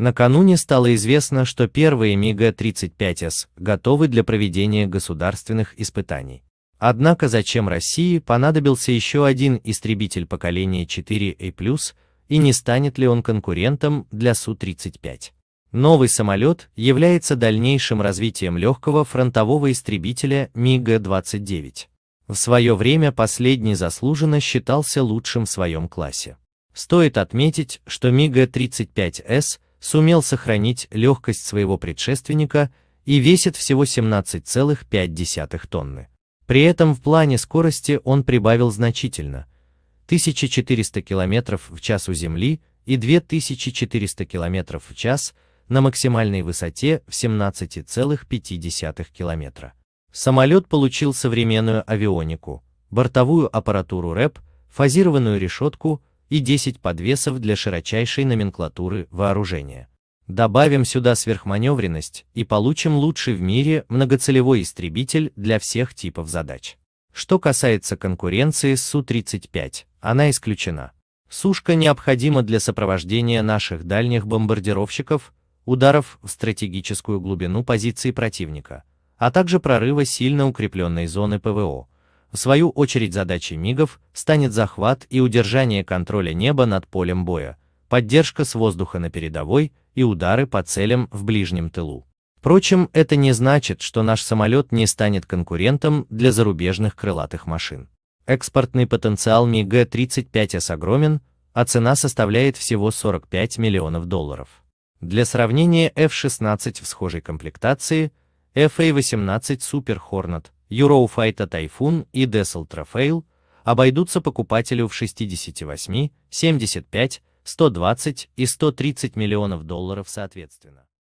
Накануне стало известно, что первые МиГ-35С готовы для проведения государственных испытаний. Однако зачем России понадобился еще один истребитель поколения 4 а и не станет ли он конкурентом для Су-35? Новый самолет является дальнейшим развитием легкого фронтового истребителя МиГ-29. В свое время последний заслуженно считался лучшим в своем классе. Стоит отметить, что МиГ-35С – сумел сохранить легкость своего предшественника и весит всего 17,5 тонны. При этом в плане скорости он прибавил значительно – 1400 км в час у Земли и 2400 км в час на максимальной высоте в 17,5 км. Самолет получил современную авионику, бортовую аппаратуру РЭП, фазированную решетку, и 10 подвесов для широчайшей номенклатуры вооружения. Добавим сюда сверхманевренность и получим лучший в мире многоцелевой истребитель для всех типов задач. Что касается конкуренции с Су-35, она исключена. Сушка необходима для сопровождения наших дальних бомбардировщиков, ударов в стратегическую глубину позиций противника, а также прорыва сильно укрепленной зоны ПВО, в свою очередь задачей МИГов станет захват и удержание контроля неба над полем боя, поддержка с воздуха на передовой и удары по целям в ближнем тылу. Впрочем, это не значит, что наш самолет не станет конкурентом для зарубежных крылатых машин. Экспортный потенциал МиГ-35С огромен, а цена составляет всего 45 миллионов долларов. Для сравнения F-16 в схожей комплектации, FA-18 Super Hornet – Eurofighter Тайфун и Dessel Trafail обойдутся покупателю в 68, 75, 120 и 130 миллионов долларов соответственно.